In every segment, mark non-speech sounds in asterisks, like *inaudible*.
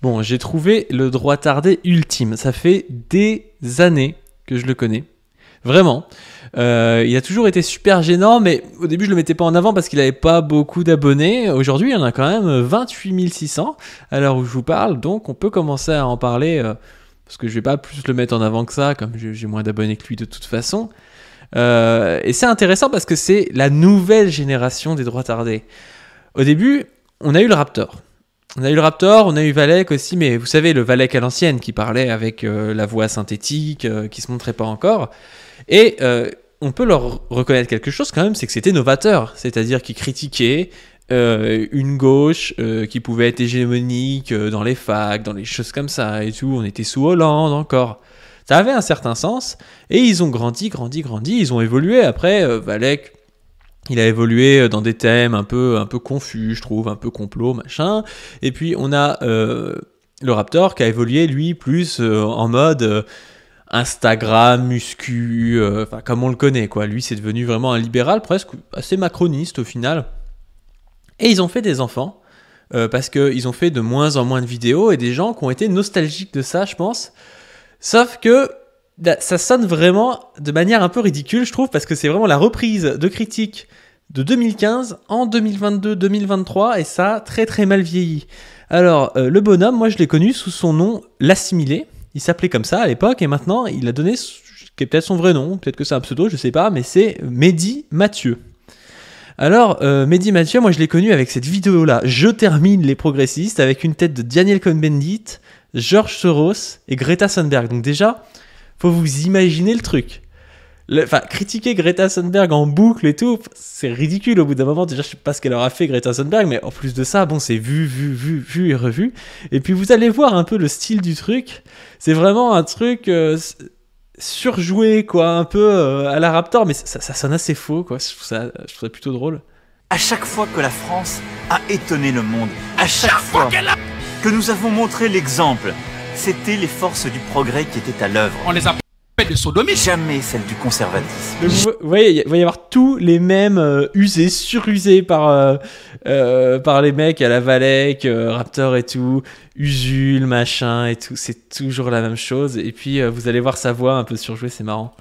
Bon, j'ai trouvé le droit tardé ultime. Ça fait des années que je le connais. Vraiment. Euh, il a toujours été super gênant, mais au début je ne le mettais pas en avant parce qu'il n'avait pas beaucoup d'abonnés. Aujourd'hui, il y en a quand même 28 600 à l'heure où je vous parle, donc on peut commencer à en parler euh, parce que je vais pas plus le mettre en avant que ça, comme j'ai moins d'abonnés que lui de toute façon. Euh, et c'est intéressant parce que c'est la nouvelle génération des droits tardés. Au début, on a eu le Raptor. On a eu le Raptor, on a eu Valek aussi, mais vous savez, le Valek à l'ancienne qui parlait avec euh, la voix synthétique, euh, qui se montrait pas encore. Et euh, on peut leur reconnaître quelque chose quand même, c'est que c'était novateur, c'est-à-dire qu'ils critiquait une gauche qui pouvait être hégémonique dans les facs, dans les choses comme ça et tout. On était sous Hollande encore. Ça avait un certain sens, et ils ont grandi, grandi, grandi, ils ont évolué. Après, Valek, il a évolué euh, dans des thèmes un peu, un peu confus, je trouve, un peu complot, machin. Et puis on a euh, le Raptor qui a évolué, lui, plus euh, en mode Instagram, muscu, enfin comme on le connaît, quoi. Lui, c'est devenu vraiment un libéral, presque assez macroniste au final. Et ils ont fait des enfants, parce qu'ils ont fait de moins en moins de vidéos, et des gens qui ont été nostalgiques de ça, je pense. Sauf que ça sonne vraiment de manière un peu ridicule, je trouve, parce que c'est vraiment la reprise de Critique de 2015 en 2022-2023, et ça a très très mal vieilli. Alors, euh, le bonhomme, moi je l'ai connu sous son nom L'Assimilé. Il s'appelait comme ça à l'époque, et maintenant il a donné ce qui est peut-être son vrai nom, peut-être que c'est un pseudo, je sais pas, mais c'est Mehdi Mathieu. Alors, euh, Mehdi Mathieu, moi je l'ai connu avec cette vidéo-là. Je termine les progressistes avec une tête de Daniel Cohn-Bendit, Georges Soros et Greta Thunberg. Donc déjà, faut vous imaginer le truc. Enfin, critiquer Greta Thunberg en boucle et tout, c'est ridicule au bout d'un moment. Déjà, je sais pas ce qu'elle aura fait, Greta Thunberg, mais en plus de ça, bon, c'est vu, vu, vu, vu et revu. Et puis vous allez voir un peu le style du truc. C'est vraiment un truc euh, surjoué, quoi, un peu euh, à la Raptor, mais ça, sonne assez faux, quoi. Je trouve ça, je plutôt drôle. À chaque fois que la France a étonné le monde, à chaque, fois, que nous avons montré l'exemple, c'était les forces du progrès qui étaient à l'œuvre. On les a de sodomie. Jamais celle du conservatisme. vous voyez, il va y avoir tous les mêmes euh, usés, surusés par, euh, euh, par les mecs à la Valec, Raptor et tout, Usul, machin et tout. C'est toujours la même chose. Et puis, vous allez voir sa voix un peu surjouée, c'est marrant.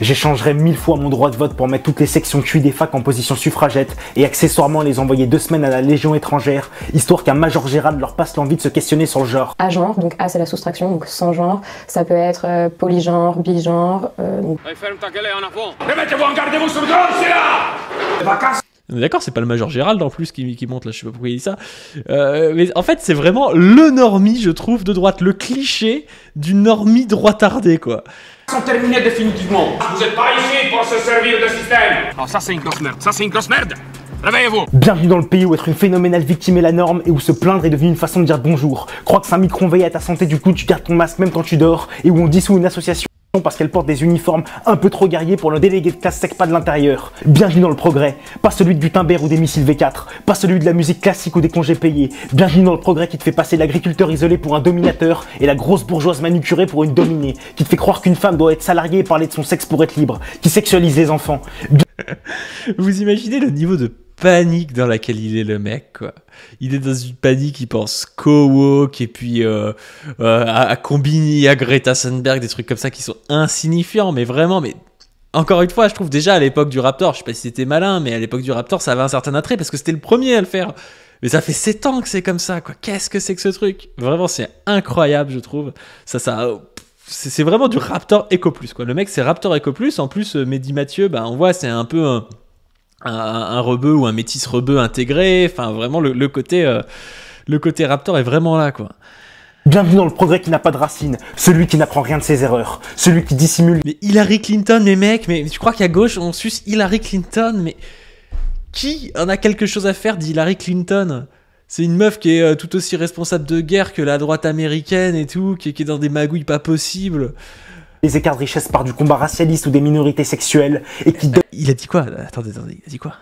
J'échangerais mille fois mon droit de vote pour mettre toutes les sections QI des facs en position suffragette et accessoirement les envoyer deux semaines à la Légion étrangère, histoire qu'un major Gérald leur passe l'envie de se questionner sur le genre. a genre, donc A c'est la soustraction, donc sans genre, ça peut être euh, polygenre, bigenre. D'accord, c'est pas le major Gérald en plus qui, monte là, je sais pas pourquoi il dit ça. Euh, mais en fait, c'est vraiment le normie, je trouve, de droite, le cliché du normie droitardé, quoi sont terminés définitivement. Vous n'êtes pas ici pour se servir de système. Non, ça c'est une grosse merde. Ça c'est une grosse merde. Réveillez-vous Bienvenue dans le pays où être une phénoménale victime est la norme et où se plaindre est devenu une façon de dire bonjour. Crois que c'est un micro veille à ta santé, du coup tu gardes ton masque même quand tu dors et où on dissout une association parce qu'elle porte des uniformes un peu trop guerriers pour le délégué de classe sec pas de l'intérieur. Bienvenue dans le progrès, pas celui du Timber ou des missiles V4, pas celui de la musique classique ou des congés payés. Bienvenue dans le progrès qui te fait passer l'agriculteur isolé pour un dominateur et la grosse bourgeoise manucurée pour une dominée, qui te fait croire qu'une femme doit être salariée et parler de son sexe pour être libre, qui sexualise les enfants. *laughs* Vous imaginez le niveau de panique dans laquelle il est le mec quoi. Il est dans une panique, il pense co et puis euh, euh, à, Combini, à Greta Thunberg, des trucs comme ça qui sont insignifiants mais vraiment mais encore une fois, je trouve déjà à l'époque du Raptor, je sais pas si c'était malin mais à l'époque du Raptor, ça avait un certain attrait parce que c'était le premier à le faire. Mais ça fait 7 ans que c'est comme ça quoi. Qu'est-ce que c'est que ce truc Vraiment, c'est incroyable, je trouve. Ça ça c'est vraiment du Raptor Eco Plus quoi. Le mec c'est Raptor Eco Plus en plus euh, Mehdi Mathieu, bah on voit c'est un peu un, rebeu ou un métis rebeu intégré. Enfin, vraiment, le, côté, euh, le côté Raptor est vraiment là, quoi. Bienvenue dans le progrès qui n'a pas de racines, celui qui n'apprend rien de ses erreurs, celui qui dissimule. Mais Hillary Clinton, mais mecs, mais tu crois qu'à gauche on suce Hillary Clinton, mais qui en a quelque chose à faire d'Hillary Clinton c'est une meuf qui est euh, tout aussi responsable de guerre que la droite américaine et tout, qui, est dans des magouilles pas possibles les écarts de richesse par du combat racialiste ou des minorités sexuelles et qui... il a dit quoi Attendez, il a dit quoi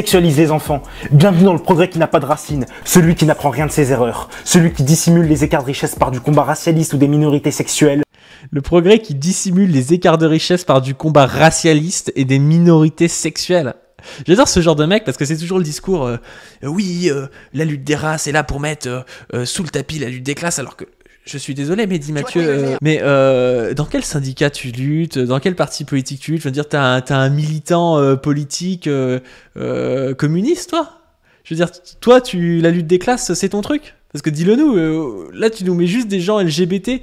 Sexualise les enfants. Bienvenue dans le progrès qui n'a pas de racines, celui qui n'apprend rien de ses erreurs, celui qui dissimule les écarts de richesse par du combat racialiste ou des minorités sexuelles. Le progrès qui dissimule les écarts de richesse par du combat racialiste et des minorités sexuelles. J'adore ce genre de mec parce que c'est toujours le discours euh, euh, oui, euh, la lutte des races est là pour mettre sous le tapis la lutte des classes, alors que je suis désolé, mais dis Mathieu, euh, mais euh, dans quel syndicat tu luttes Dans quel parti politique tu luttes Je veux dire, t'as un, un militant euh, politique communiste, toi Je veux dire, toi, tu la lutte des classes, c'est ton truc parce que dis-le nous, là tu nous mets juste des gens LGBT.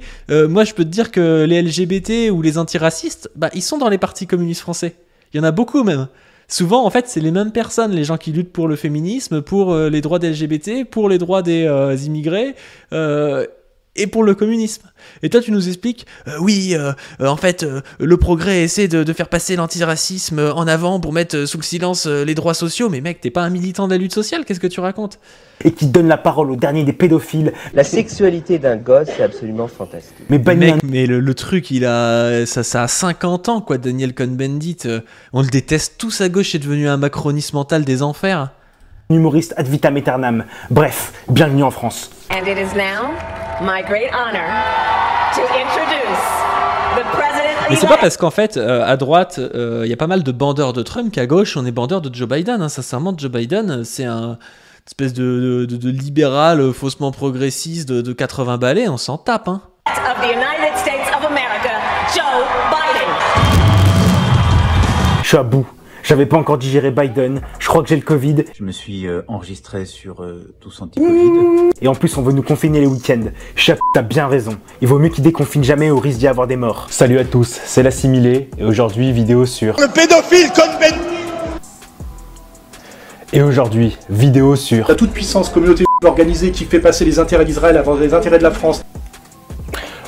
moi je peux te dire que les LGBT ou les antiracistes, bah, ils sont dans les partis communistes français. Il y en a beaucoup même. Souvent en fait c'est les mêmes personnes, les gens qui luttent pour le féminisme, pour les droits des LGBT, pour les droits des immigrés et pour le communisme. Et toi, tu nous expliques, euh, oui, euh, euh, en fait, le progrès essaie de, faire passer l'antiracisme en avant pour mettre sous le silence les droits sociaux, mais mec, t'es pas un militant de la lutte sociale, qu'est-ce que tu racontes Et qui donne la parole au dernier des pédophiles. La sexualité d'un gosse, c'est absolument fantastique. Mais mais le, truc, il a ça, ça a 50 ans, quoi, Daniel Cohn-Bendit. on le déteste tous à gauche, est devenu un macronisme mental des enfers. Humoriste ad vitam aeternam. Bref, bienvenue en France my great honor mais c'est pas parce qu'en fait, euh, à droite, euh, il y a pas mal de bandeurs de Trump qu'à gauche, on est bandeurs de Joe Biden. Hein. Sincèrement, Joe Biden, euh, c'est un espèce de, libéral faussement progressiste de, 80 balais, on s'en tape. Hein. Of Je suis à bout. J'avais pas encore digéré Biden. Je crois que j'ai le Covid. Je me suis euh, enregistré sur tout euh, tous anti-Covid. Et en plus, on veut nous confiner les week-ends. Chef, t'as bien raison. Il vaut mieux qu'il déconfine jamais au risque d'y avoir des morts. Salut à tous, c'est l'assimilé et aujourd'hui vidéo sur le pédophile bête ben- Et aujourd'hui vidéo sur la toute puissance communauté organisée qui fait passer les intérêts d'Israël avant les intérêts de la France.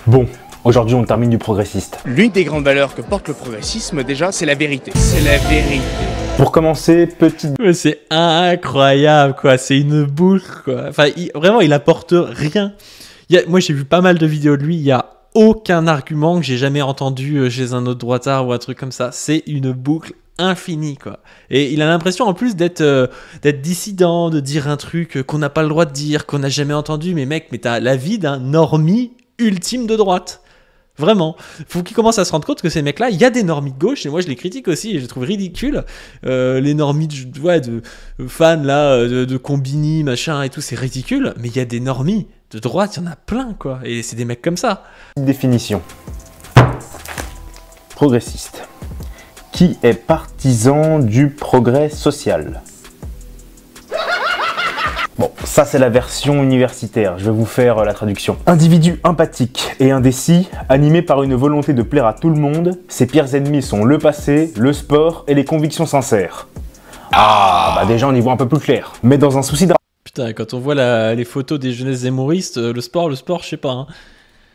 Bon, Aujourd'hui, on termine du progressiste. L'une des grandes valeurs que porte le progressisme, déjà, c'est la vérité. C'est la vérité. Pour commencer, petite... Mais c'est incroyable, quoi. C'est une boucle, quoi. Enfin, vraiment, il apporte rien. Moi, j'ai vu pas mal de vidéos de lui. Il y a aucun argument que j'ai jamais entendu euh, chez un autre droitard ou un truc comme ça. C'est une boucle infinie, quoi. Et il a l'impression en plus d'être euh, d'être dissident, de dire un truc euh, qu'on n'a pas le droit de dire, qu'on n'a jamais entendu. Mais mec, mais t'as la vie d'un normie ultime de droite. Vraiment. Faut qu'ils commencent à se rendre compte que ces mecs-là, il y a des normies de gauche, et moi je les critique aussi, et je les trouve ridicule euh, les normies de, euh, fans, là, euh, de, combini, machin, et tout, c'est ridicule, mais il y a des normies. De droite, il y en a plein, quoi. Et c'est des mecs comme ça. Définition. Progressiste. Qui est partisan du progrès social Bon, ça c'est la version universitaire, je vais vous faire euh, la traduction. Individu empathique et indécis, animé par une volonté de plaire à tout le monde, ses pires ennemis sont le passé, le sport et les convictions sincères. Ah, ah bah déjà on y voit un peu plus clair. Mais dans un souci de... Putain, quand on voit les photos des jeunesses hémoristes, euh, le sport, le sport, je sais pas. Hein.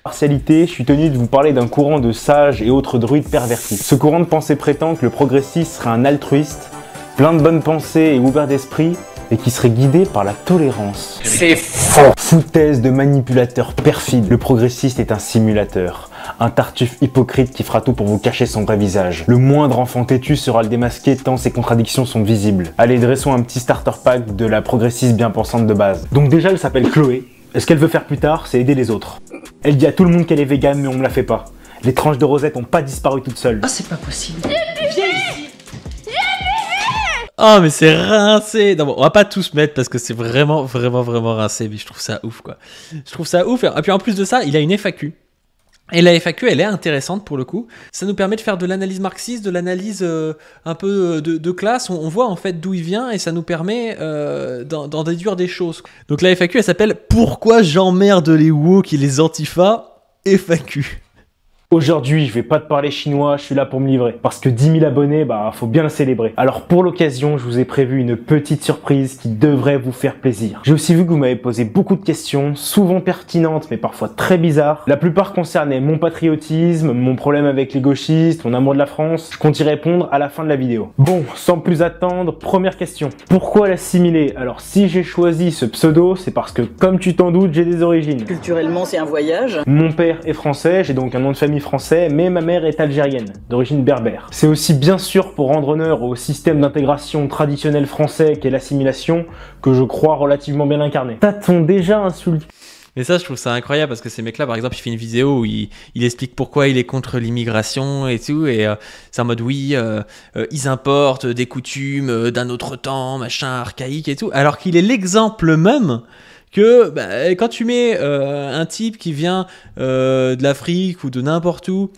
partialité, je suis tenu de vous parler d'un courant de sages et autres druides pervertis. Ce courant de pensée prétend que le progressiste serait un altruiste, plein de bonnes pensées et ouvert d'esprit, et qui serait guidé par la tolérance. C'est faux Foutaise de manipulateur perfide, le progressiste est un simulateur. Un tartuffe hypocrite qui fera tout pour vous cacher son vrai visage. Le moindre enfant têtu sera le démasqué tant ses contradictions sont visibles. Allez, dressons un petit starter pack de la progressiste bien pensante de base. Donc déjà, elle s'appelle Chloé. Et ce qu'elle veut faire plus tard, c'est aider les autres. Elle dit à tout le monde qu'elle est végane, mais on me la fait pas. Les tranches de rosette n'ont pas disparu toutes seules. Ah, c'est pas possible. Oh, mais c'est rincé. Non, bon, on va pas tous mettre parce que c'est vraiment, vraiment, vraiment rincé. Mais je trouve ça ouf, quoi. Je trouve ça ouf. Et puis en plus de ça, il a une FAQ. Et la FAQ, elle est intéressante pour le coup. Ça nous permet de faire de l'analyse marxiste, de l'analyse euh, un peu euh, de, classe. On, voit en fait d'où il vient et ça nous permet euh, d'en déduire des choses. Donc la FAQ, elle s'appelle Pourquoi j'emmerde les woke et les antifa FAQ. Aujourd'hui, je vais pas te parler chinois, je suis là pour me livrer. Parce que 10 000 abonnés, bah, faut bien le célébrer. Alors, pour l'occasion, je vous ai prévu une petite surprise qui devrait vous faire plaisir. J'ai aussi vu que vous m'avez posé beaucoup de questions, souvent pertinentes, mais parfois très bizarres. La plupart concernaient mon patriotisme, mon problème avec les gauchistes, mon amour de la France. Je compte y répondre à la fin de la vidéo. Bon, sans plus attendre, première question. Pourquoi l'assimiler? Alors, si j'ai choisi ce pseudo, c'est parce que, comme tu t'en doutes, j'ai des origines. Culturellement, c'est un voyage. Mon père est français, j'ai donc un nom de famille français, mais ma mère est algérienne, d'origine berbère. C'est aussi bien sûr pour rendre honneur au système d'intégration traditionnel français qu'est l'assimilation, que je crois relativement bien incarné. tas t on déjà insulté mais ça, je trouve ça incroyable parce que ces mecs-là, par exemple, il fait une vidéo où il, explique pourquoi il est contre l'immigration et tout. Et euh, c'est en mode, oui, euh, euh, ils importent des coutumes d'un autre temps, machin, archaïque et tout. Alors qu'il est l'exemple même que bah, quand tu mets euh, un type qui vient euh, de l'Afrique ou de n'importe où,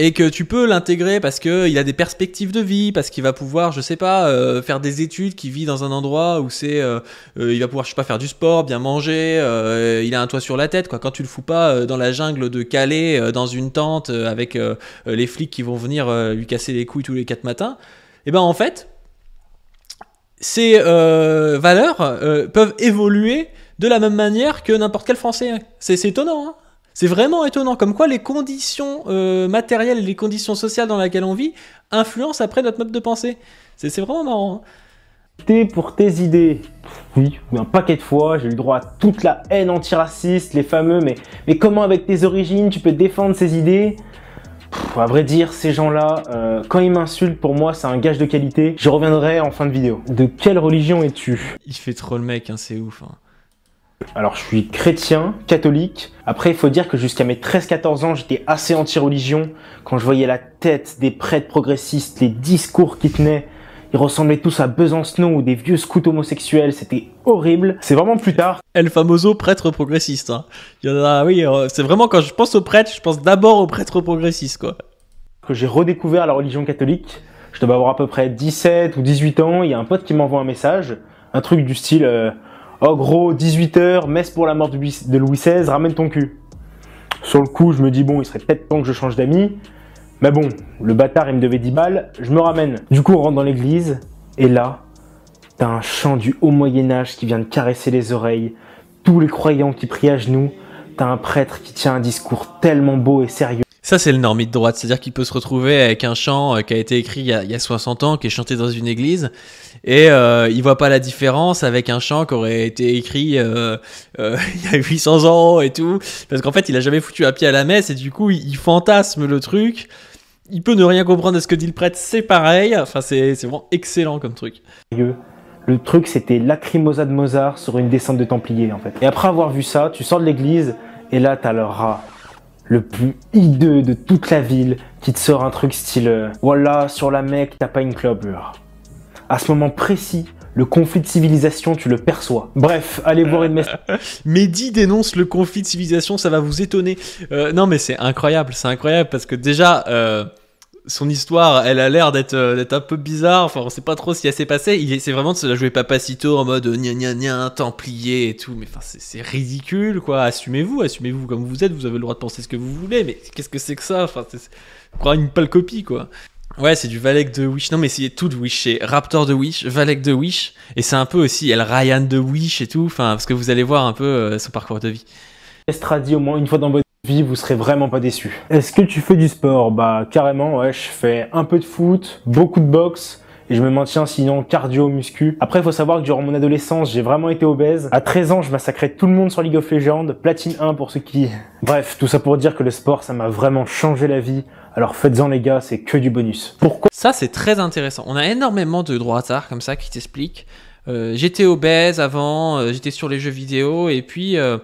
et que tu peux l'intégrer parce qu'il a des perspectives de vie, parce qu'il va pouvoir, je sais pas, euh, faire des études, qu'il vit dans un endroit où c'est, il va pouvoir, je sais pas, faire du sport, bien manger, il a un toit sur la tête, quoi. Quand tu le fous pas dans la jungle de Calais, dans une tente, avec les flics qui vont venir lui casser les couilles tous les quatre matins, et eh ben en fait, ces euh, valeurs euh, peuvent évoluer de la même manière que n'importe quel Français. C'est étonnant. Hein. c'est vraiment étonnant, comme quoi les conditions euh, matérielles les conditions sociales dans lesquelles on vit influencent après notre mode de pensée. C'est vraiment marrant. Hein. T'es Pour tes idées, oui, un paquet de fois, j'ai eu le droit à toute la haine antiraciste, les fameux, mais, mais comment avec tes origines tu peux défendre ces idées pour vrai dire, ces gens-là, euh, quand ils m'insultent, pour moi, c'est un gage de qualité. Je reviendrai en fin de vidéo. De quelle religion es-tu Il fait trop le mec, hein, c'est ouf. Hein. Alors je suis chrétien, catholique. Après, il faut dire que jusqu'à mes 13-14 ans, j'étais assez anti-religion. Quand je voyais la tête des prêtres progressistes, les discours qu'ils tenaient, ils ressemblaient tous à Besancenot ou des vieux scouts homosexuels. C'était horrible. C'est vraiment plus tard. El famoso prêtre progressiste. Ah Il y a, oui, euh, c'est vraiment quand je pense aux prêtres, je pense d'abord aux prêtres progressistes, quoi. Que j'ai redécouvert la religion catholique. Je devais avoir à peu près 17 ou 18 ans. Il y a un pote qui m'envoie un message. Un truc du style euh, Oh gros, 18h, messe pour la mort de Louis XVI, ramène ton cul. Sur le coup, je me dis Bon, il serait peut-être temps que je change d'amis. Mais bah bon, le bâtard, il me devait 10 balles, je me ramène. Du coup, on rentre dans l'église, et là, t'as un chant du haut Moyen-Âge qui vient de caresser les oreilles, tous les croyants qui prient à genoux, t'as un prêtre qui tient un discours tellement beau et sérieux. Ça, c'est le de droite, c'est-à-dire qu'il peut se retrouver avec un chant euh, qui a été écrit il y a, 60 ans, qui est chanté dans une église, et euh, il voit pas la différence avec un chant qui aurait été écrit euh, *laughs* il y a 800 ans et tout, parce qu'en fait, il a jamais foutu à pied à la messe, et du coup, il, fantasme le truc. Il peut ne rien comprendre à ce que dit le prêtre, c'est pareil. Enfin, c'est vraiment excellent comme truc. Le truc, c'était Lacrimosa de Mozart sur une descente de Templiers, en fait. Et après avoir vu ça, tu sors de l'église, et là, t'as le rat le plus hideux de toute la ville qui te sort un truc style euh, Voilà, sur la mec, t'as pas une club. À ce moment précis, le conflit de civilisation, tu le perçois. Bref, allez voir une messe. *laughs* Mehdi dénonce le conflit de civilisation, ça va vous étonner. Euh, non, mais c'est incroyable, c'est incroyable parce que déjà. Euh, son histoire, elle a l'air d'être euh, d'être un peu bizarre. Enfin, on sait pas trop ce qui s'est passé. Il essaie vraiment de se la jouer papacito en mode nia euh, nia gna, templier et tout. Mais enfin, c'est ridicule, quoi. Assumez-vous, assumez-vous comme vous êtes. Vous avez le droit de penser ce que vous voulez. Mais qu'est-ce que c'est que ça Enfin, c'est quoi une pâle copie, quoi. Ouais, c'est du Valek de Wish. Non, mais c'est tout de Wish. C'est Raptor de Wish, Valek de Wish. Et c'est un peu aussi El Ryan de Wish et tout. Enfin, parce que vous allez voir un peu euh, son parcours de vie. Estradi, au moins, une fois dans votre vous serez vraiment pas déçu Est-ce que tu fais du sport Bah carrément, ouais, je fais un peu de foot, beaucoup de boxe, et je me maintiens sinon cardio, muscu. Après, il faut savoir que durant mon adolescence, j'ai vraiment été obèse. À 13 ans, je massacrais tout le monde sur League of Legends, platine 1 pour ceux qui... *laughs* Bref, tout ça pour dire que le sport, ça m'a vraiment changé la vie. Alors faites-en les gars, c'est que du bonus. Pourquoi Ça, c'est très intéressant. On a énormément de droits à tard comme ça qui t'expliquent. Euh, j'étais obèse avant, euh, j'étais sur les jeux vidéo, et puis... Euh,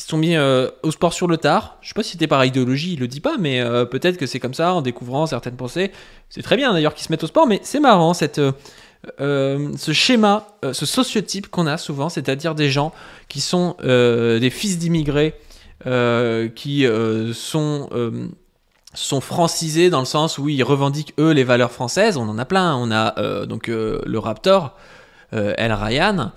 ils se sont mis euh, au sport sur le tard. Je sais pas si c'était par idéologie, il le dit pas, mais euh, peut-être que c'est comme ça, en découvrant certaines pensées. C'est très bien d'ailleurs qu'ils se mettent au sport, mais c'est marrant cette, euh, ce schéma, ce sociotype qu'on a souvent, c'est-à-dire des gens qui sont des fils d'immigrés, qui sont sont francisés dans le sens où ils revendiquent eux les valeurs françaises. On en a plein. On a donc le Raptor, El Ryan.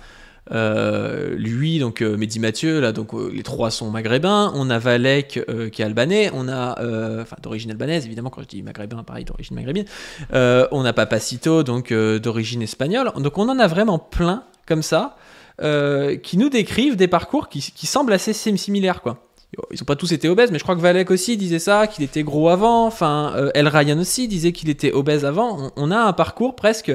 Euh, lui, donc euh, Mehdi Mathieu, là, donc euh, les trois sont maghrébins. On a Valek qui est albanais. On a, d'origine albanaise, évidemment, quand je dis maghrébin, pareil, d'origine maghrébine. on a Papacito, donc d'origine espagnole. Donc on en a vraiment plein comme ça. qui nous décrivent des parcours qui, semblent assez similaires, quoi. Ils n'ont pas tous été obèses, mais je crois que Valek aussi disait ça, qu'il était gros avant. Enfin, El Ryan aussi disait qu'il était obèse avant. On, a un parcours presque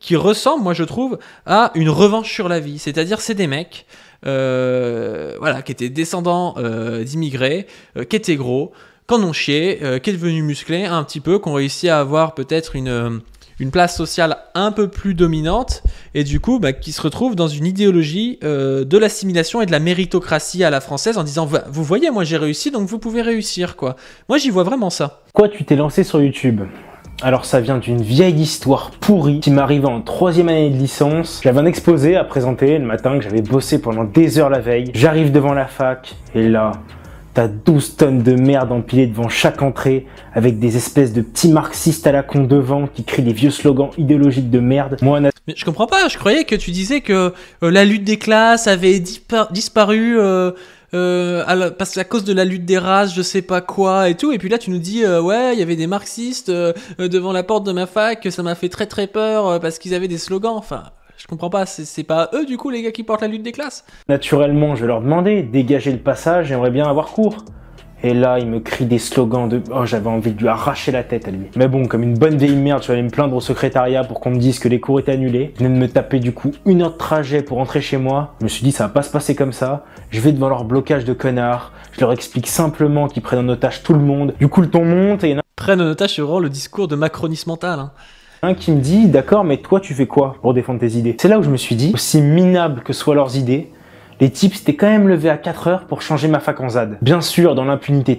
qui ressemble, moi je trouve, à une revanche sur la vie. C'est-à-dire, c'est des mecs, euh, voilà, qui étaient descendants euh, d'immigrés, euh, qui étaient gros, qui en ont chié, qui est devenu musclé un petit peu, qui ont réussi à avoir peut-être une une place sociale un peu plus dominante et du coup bah, qui se retrouve dans une idéologie de l'assimilation et de la méritocratie à la française en disant vous voyez moi j'ai réussi donc vous pouvez réussir quoi. Moi j'y vois vraiment ça. Quoi tu t'es lancé sur YouTube alors ça vient d'une vieille histoire pourrie qui m'arrivait en troisième année de licence. J'avais un exposé à présenter le matin que j'avais bossé pendant des heures la veille. J'arrive devant la fac et là, T'as 12 tonnes de merde empilées devant chaque entrée, avec des espèces de petits marxistes à la con devant qui crient des vieux slogans idéologiques de merde. Moi, Mais je comprends pas, je croyais que tu disais que euh, la lutte des classes avait disparu euh, euh, à la, parce cause de la lutte des races, je sais pas quoi et tout. Et puis là, tu nous dis, euh, ouais, il y avait des marxistes euh, devant la porte de ma fac, ça m'a fait très très peur euh, parce qu'ils avaient des slogans. Enfin, je comprends pas, c'est pas eux du coup les gars qui portent la lutte des classes. Naturellement, je vais leur demander, dégager le passage, j'aimerais bien avoir cours. Et là, il me crie des slogans de Oh, j'avais envie de lui arracher la tête à lui. Mais bon, comme une bonne vieille merde, je suis aller me plaindre au secrétariat pour qu'on me dise que les cours étaient annulés. Je de me taper du coup une heure de trajet pour rentrer chez moi. Je me suis dit, ça va pas se passer comme ça. Je vais devant leur blocage de connard. Je leur explique simplement qu'ils prennent en otage tout le monde. Du coup, le ton monte et il y en a. Prennent en otage, c'est vraiment le discours de macronisme mental. Hein un qui me dit d'accord mais toi tu fais quoi pour défendre tes idées C'est là où je me suis dit aussi minable que soient leurs idées, les types s'étaient quand même levé à 4 heures pour changer ma fac en ZAD. Bien sûr, dans l'impunité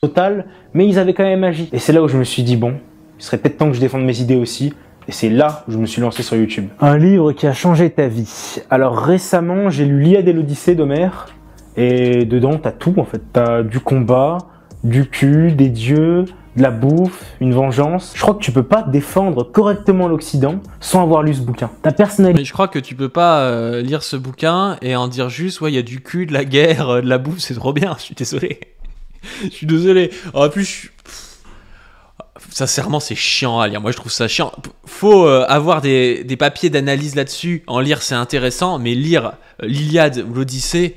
totale. mais ils avaient quand même agi. Et c'est là où je me suis dit, bon, il serait peut-être temps que je défende mes idées aussi. Et c'est là où je me suis lancé sur YouTube. Un livre qui a changé ta vie. Alors récemment, j'ai lu L'Iliade et l'Odyssée d'Homère. Et dedans, t'as tout en fait. T'as du combat, du cul, des dieux, de la bouffe, une vengeance. Je crois que tu peux pas défendre correctement l'Occident sans avoir lu ce bouquin. Ta personnalité. je crois que tu peux pas euh, lire ce bouquin et en dire juste, ouais, il y a du cul, de la guerre, euh, de la bouffe, c'est trop bien. *laughs* Je suis désolé. je suis désolé. En plus, sincèrement, c'est chiant à lire. Moi, je trouve ça chiant. Faut euh, avoir des, des papiers d'analyse là-dessus. En lire, c'est intéressant, mais lire l'Iliade ou l'Odyssée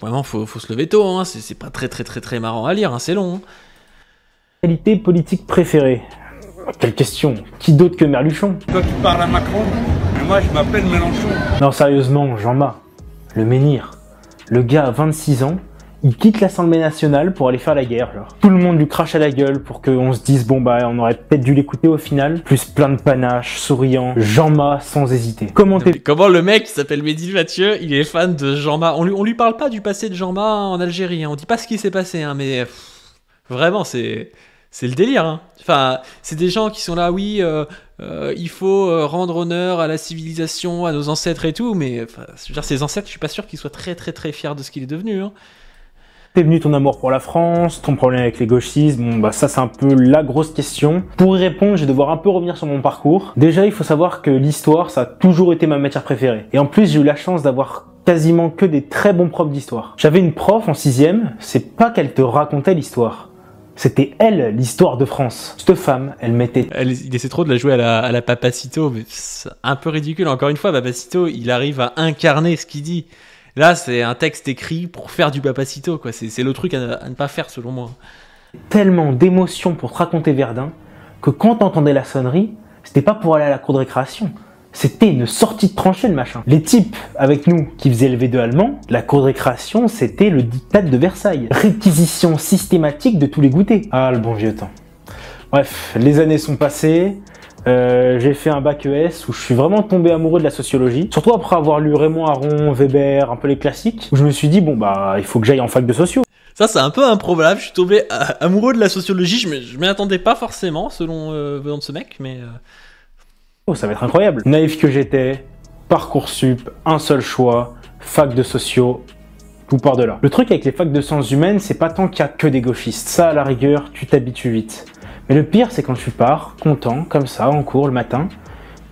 vraiment, faut, se lever tôt. Hein. C'est pas très, très, très, très marrant à lire. Hein. C'est long. Hein. Qualité politique préférée Quelle question Qui d'autre que Merluchon Toi, tu parles à Macron, mais moi, je m'appelle Mélenchon. Non, sérieusement, Jean-Marc, le menhir. Le gars à 26 ans, il quitte l'Assemblée nationale pour aller faire la guerre. Genre. Tout le monde lui crache à la gueule pour qu'on se dise bon bah on aurait peut-être dû l'écouter au final. Plus plein de panache, souriant, Jean-Ma sans hésiter. Comment, Comment le mec qui s'appelle Mehdi Mathieu, il est fan de Jean-Ma. On lui, on lui parle pas du passé de Jean-Ma en Algérie, hein. on dit pas ce qui s'est passé, hein, mais vraiment c'est c'est le délire. Hein. Enfin, c'est des gens qui sont là, oui, euh, euh il faut euh, rendre honneur à la civilisation, à nos ancêtres et tout, mais enfin, je veux dire, ces ancêtres, je suis pas sûr qu'ils soient très très très fiers de ce qu'il est devenu. Hein. T'es venu ton amour pour la France, ton problème avec les gauchistes, bon bah ça c'est un peu la grosse question. Pour y répondre, je vais devoir un peu revenir sur mon parcours. Déjà, il faut savoir que l'histoire, ça a toujours été ma matière préférée. Et en plus, j'ai eu la chance d'avoir quasiment que des très bons profs d'histoire. J'avais une prof en sixième, c'est pas qu'elle te racontait l'histoire. C'était elle, l'histoire de France. Cette femme, elle mettait... il essaie trop de la jouer à la, à la Papacito, mais c'est un peu ridicule. Encore une fois, Papacito, il arrive à incarner ce qu'il dit. Là, c'est un texte écrit pour faire du papacito, quoi. C'est le truc à, ne pas faire, selon moi. Tellement d'émotions pour raconter Verdun que quand t'entendais la sonnerie, c'était pas pour aller à la cour de récréation. C'était une sortie de tranchée, le machin. Les types avec nous qui faisaient le V2 allemand, la cour de récréation, c'était le diktat de Versailles. Réquisition systématique de tous les goûters. Ah, le bon vieux temps. Bref, les années sont passées, euh, j'ai fait un bac ES où je suis vraiment tombé amoureux de la sociologie. Surtout après avoir lu Raymond Aron, Weber, un peu les classiques, où je me suis dit, bon, bah, il faut que j'aille en fac de sociaux. Ça, c'est un peu improbable. Je suis tombé amoureux de la sociologie. Je m'y attendais pas forcément, selon, euh, venant de ce mec, mais. Euh. Oh, ça va être incroyable. Naïf que j'étais, parcours sup, un seul choix, fac de sociaux, tout part de là. Le truc avec les facs de sciences humaines, c'est pas tant qu'il y a que des gauchistes. Ça, à la rigueur, tu t'habitues vite. Mais le pire, c'est quand tu pars, content, comme ça, en cours le matin,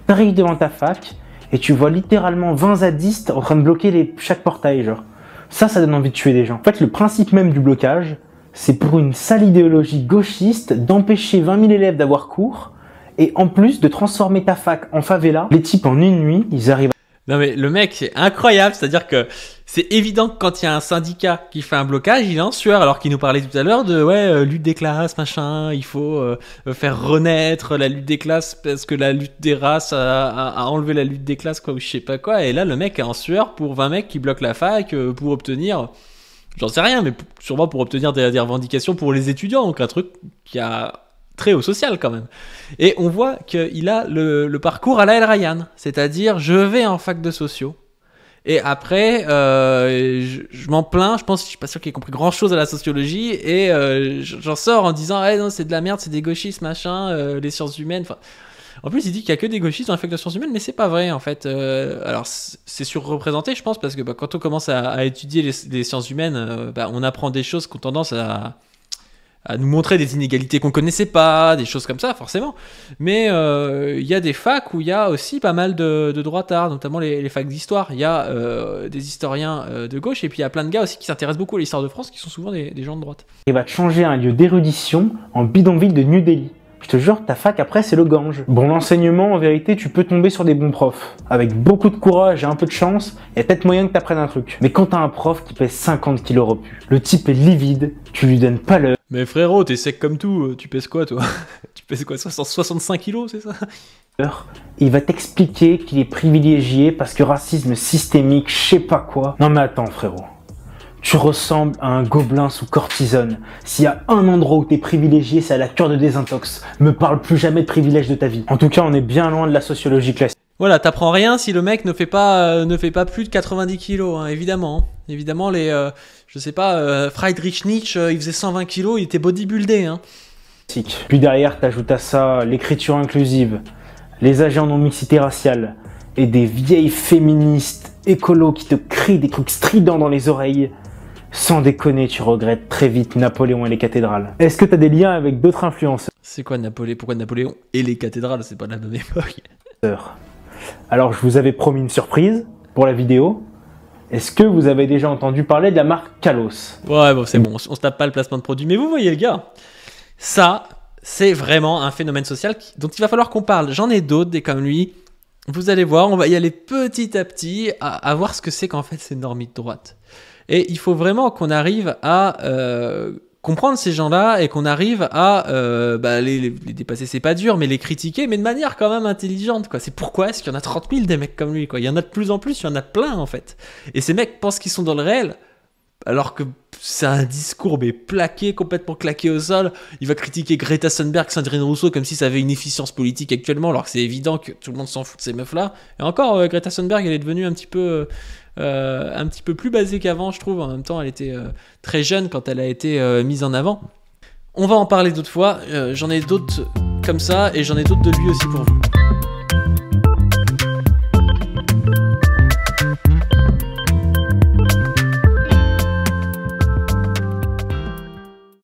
t'arrives devant ta fac et tu vois littéralement 20 zadistes en train de bloquer les, chaque portail, genre. Ça, ça donne envie de tuer des gens. En fait, le principe même du blocage, c'est pour une sale idéologie gauchiste d'empêcher 20 000 élèves d'avoir cours et en plus de transformer ta fac en favela. Les types, en une nuit, ils arrivent non mais le mec, c'est incroyable, c'est-à-dire que c'est évident que quand il y a un syndicat qui fait un blocage, il est en sueur, alors qu'il nous parlait tout à l'heure de ouais euh, lutte des classes, machin, il faut euh, euh, faire renaître la lutte des classes parce que la lutte des races a, enlevé la lutte des classes quoi ou je sais pas quoi. Et là le mec est en sueur pour 20 mecs qui bloquent la fac pour obtenir, j'en sais rien, mais sûrement pour obtenir des revendications pour les étudiants, donc un truc qui a très haut social quand même. Et on voit qu'il a le, parcours à la El Ryan, c'est-à-dire je vais en fac de sociaux. Et après, euh, je, m'en plains, je pense, je suis pas sûr qu'il ait compris grand chose à la sociologie, et euh, j'en sors en disant, ah non, c'est de la merde, c'est des gauchistes, machin, euh, les sciences humaines, enfin. En plus, il dit qu'il y a que des gauchistes dans la fac de sciences humaines, mais c'est pas vrai en fait. alors c'est surreprésenté, je pense, parce que bah, quand on commence à, étudier les, sciences humaines, bah, on apprend des choses qui ont tendance à, à nous montrer des inégalités qu'on connaissait pas, des choses comme ça, forcément. Mais euh, il y a des facs où il y a aussi pas mal de, de tard, notamment les, facs d'histoire. Il y a euh, des historiens euh, de gauche et puis il y a plein de gars aussi qui s'intéressent beaucoup à l'histoire de France, qui sont souvent des, des gens de droite. Et va changer un lieu d'érudition en bidonville de New Delhi. Je te jure, ta fac après, c'est le Gange. Bon, l'enseignement, en vérité, tu peux tomber sur des bons profs. Avec beaucoup de courage et un peu de chance, il y a peut-être moyen que tu un truc. Mais quand t'as un prof qui pèse 50 kilos le type est livide, tu lui donnes pas l'heure. Mais frérot, t'es sec comme tout, euh, tu pèses quoi toi *laughs* Tu pèses quoi 65 kilos, c'est ça il va t'expliquer qu'il est privilégié parce que racisme systémique, je sais pas quoi. Non mais attends frérot, tu ressembles à un gobelin sous cortisone. S'il y a un endroit où t'es privilégié, c'est à la cure de désintox. Me parle plus jamais de privilège de ta vie. En tout cas, on est bien loin de la sociologie classique. Voilà, t'apprends rien si le mec ne fait pas, euh, ne fait pas plus de 90 kilos, hein, évidemment. Évidemment, les, euh, je sais pas, euh, Friedrich Nietzsche, il faisait 120 kilos, il était bodybuildé. Hein. Puis derrière, t'ajoutes à ça l'écriture inclusive, les agents non mixité raciale et des vieilles féministes écolos qui te crient des trucs stridents dans les oreilles. Sans déconner, tu regrettes très vite Napoléon et les cathédrales. Est-ce que tu as des liens avec d'autres influences C'est quoi Napoléon Pourquoi Napoléon et les cathédrales C'est pas de la même époque. *laughs* Alors, je vous avais promis une surprise pour la vidéo. Est-ce que vous avez déjà entendu parler de la marque Kalos Ouais, bon, c'est bon, on se tape pas le placement de produit. Mais vous voyez, les gars, ça, c'est vraiment un phénomène social dont il va falloir qu'on parle. J'en ai d'autres, des comme lui. Vous allez voir, on va y aller petit à petit à, à voir ce que c'est qu'en fait ces normies de droite. Et il faut vraiment qu'on arrive à euh, comprendre ces gens-là et qu'on arrive à euh, bah, les, dépasser, c'est pas dur, mais les critiquer, mais de manière quand même intelligente. quoi. C'est pourquoi est-ce qu'il y en a 30 000 des mecs comme lui quoi. Il y en a de plus en plus, il y en a plein en fait. Et ces mecs pensent qu'ils sont dans le réel, alors que c'est un discours mais plaqué, complètement claqué au sol. Il va critiquer Greta Thunberg, Sandrine Rousseau comme si ça avait une efficience politique actuellement, alors que c'est évident que tout le monde s'en fout de ces meufs-là. Et encore, euh, Greta Thunberg, elle est devenue un petit peu, euh, un petit peu plus basée qu'avant, je trouve. En même temps, elle était euh, très jeune quand elle a été euh, mise en avant. On va en parler d'autres fois. j'en ai d'autres comme ça et j'en ai d'autres de lui aussi pour vous.